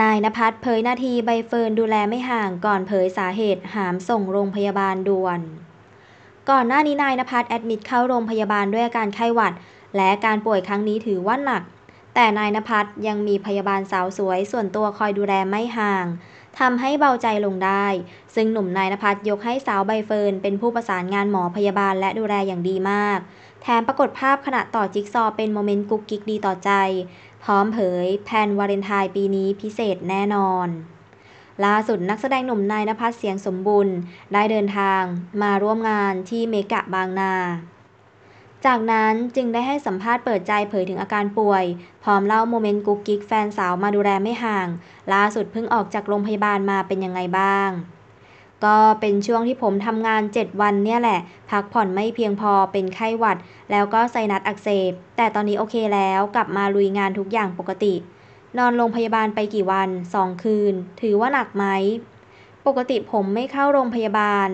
นายนภัสเผยนาทีใบเฟิร์นดูแลไม่ห่างก่อนเผยสาเหตุ หามส่งโรงพยาบาลด่วน ก่อนหน้านี้ นายนภัสแอดมิดเข้าโรงพยาบาลด้วยอาการไข้หวัด และการป่วยครั้งนี้ถือว่าหนักแต่นายนภัสยังมีพยาบาลสาวสวยส่วนตัวคอยดูแลไม่ห่างทำให้เบาใจลงได้ ซึ่งหนุ่มนายนภัสยกให้สาวใบเฟิร์นเป็นผู้ประสานงานหมอพยาบาลและดูแลอย่างดีมาก แถมปรากฏภาพขณะต่อจิ๊กซอเป็นโมเมนต์กุ๊กกิ๊กดีต่อใจ พร้อมเผยแพนวาเลนไทน์ปีนี้พิเศษแน่นอน ล่าสุดนักแสดงหนุ่มนายนภัสเสียงสมบุญได้เดินทาง มาร่วมงานที่เมกะบางนาจากนั้นจึงได้ให้สัมภาษณ์เปิดใจเผยถึงอาการป่วย พร้อมเล่าโมเมนต์กุ๊กกิ๊กแฟนสาวมาดูแลไม่ห่างล่าสุดเพิ่งออกจากโรงพยาบาลมาเป็นยังไงบ้าง ก็เป็นช่วงที่ผมทำงาน 7 วันเนี่ยแหละ พักผ่อนไม่เพียงพอเป็นไข้หวัด แล้วก็ไซนัสอักเสบ แต่ตอนนี้โอเคแล้วกลับมาลุยงานทุกอย่างปกติ นอนโรงพยาบาลไปกี่วัน2คืนถือว่าหนักไหมปกติผมไม่เข้าโรงพยาบาล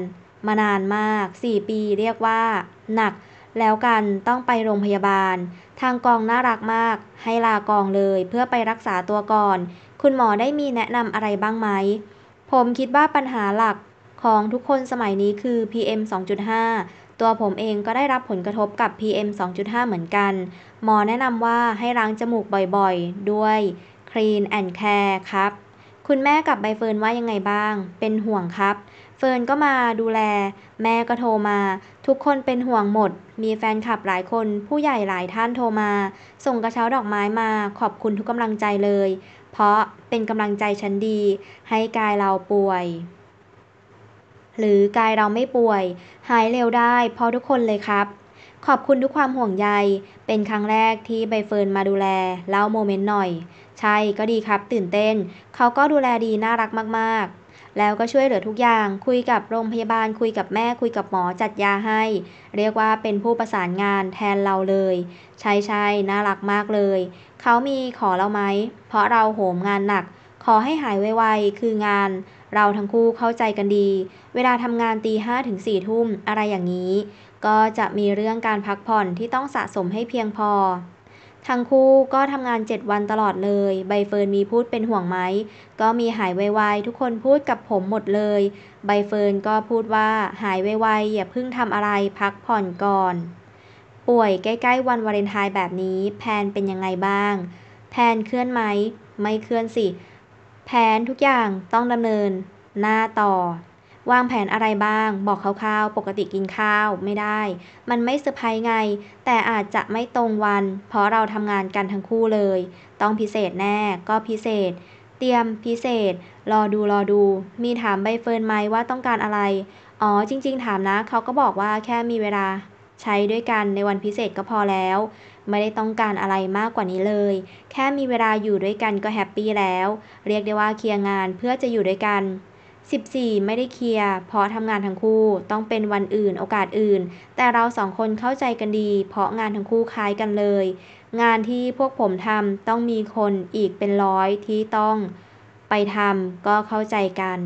มานานมาก 4 ปี เรียกว่า หนักแล้วกันต้องไปโรงพยาบาล ทางกองน่ารักมาก ให้ลากองเลยเพื่อไปรักษาตัวก่อน คุณหมอได้มีแนะนำอะไรบ้างไหม ผมคิดว่าปัญหาหลักของทุกคนสมัยนี้คือ PM 2.5 ตัวผมเองก็ได้รับผลกระทบกับ PM 2.5 เหมือนกัน หมอแนะนำว่าให้ล้างจมูกบ่อยๆ ด้วย Clean and Care ครับคุณแม่กับใบเฟิร์นว่ายังไงบ้าง เป็นห่วงครับ เฟิร์นก็มาดูแลแม่ก็โทรมา ทุกคนเป็นห่วงหมด มีแฟนคลับหลายคนผู้ใหญ่หลายท่านโทรมา ส่งกระเช้าดอกไม้มาขอบคุณทุกกำลังใจเลย เพราะเป็นกำลังใจชั้นดี ให้กายเราป่วย หรือกายเราไม่ป่วย หายเร็วได้ เพราะทุกคนเลยครับขอบคุณทุกความห่วงใย เป็นครั้งแรกที่ใบเฟิร์นมาดูแลเล่าโมเมนต์หน่อย ใช่ก็ดีครับ ตื่นเต้น เขาก็ดูแลดีน่ารักมากๆ แล้วก็ช่วยเหลือทุกอย่างคุยกับโรงพยาบาลคุยกับแม่คุยกับหมอจัดยาให้ เรียกว่าเป็นผู้ประสานงานแทนเราเลย ใช่ใช่น่ารักมากเลย เขามีขอเราไหมเพราะเราโหมงานหนัก ขอให้หายไวๆคืองานเราทั้งคู่เข้าใจกันดี เวลาทำงานตีห้าถึงสี่ทุ่ม อะไรอย่างนี้ ก็จะมีเรื่องการพักผ่อนที่ต้องสะสมให้เพียงพอ ทั้งคู่ก็ทำงาน 7 วันตลอดเลย ใบเฟิร์นมีพูดเป็นห่วงไหม ก็มีหายไวๆทุกคนพูดกับผมหมดเลย ใบเฟิร์นก็พูดว่าหายไวๆ อย่าเพิ่งทำอะไรพักผ่อนก่อน ป่วยใกล้ๆวันวาเลนไทน์แบบนี้แพนเป็นยังไงบ้างแพนเคลื่อนไหม ไม่เคลื่อนสิแผนทุกอย่างต้องดำเนินหน้าต่อ วางแผนอะไรบ้าง บอกคร่าวๆปกติกินข้าวไม่ได้ มันไม่เซอร์ไพรส์ไง แต่อาจจะไม่ตรงวัน เพราะเราทำงานกันทั้งคู่เลย ต้องพิเศษแน่ก็พิเศษ เตรียมพิเศษรอดูรอดู มีถามใบเฟิร์นไหมว่าต้องการอะไร อ๋อจริงๆถามนะ เขาก็บอกว่าแค่มีเวลาใช้ด้วยกันในวันพิเศษก็พอแล้ว ไม่ได้ต้องการอะไรมากกว่านี้เลย แค่มีเวลาอยู่ด้วยกันก็แฮปปี้แล้ว เรียกได้ว่าเคลียร์งานเพื่อจะอยู่ด้วยกัน14ไม่ได้เคลียร์เพราะทำงานทั้งคู่ต้องเป็นวันอื่นโอกาสอื่น แต่เราสองคนเข้าใจกันดี เพราะงานทั้งคู่คล้ายกันเลย งานที่พวกผมทำต้องมีคนอีกเป็นร้อยที่ต้องไปทำก็เข้าใจกัน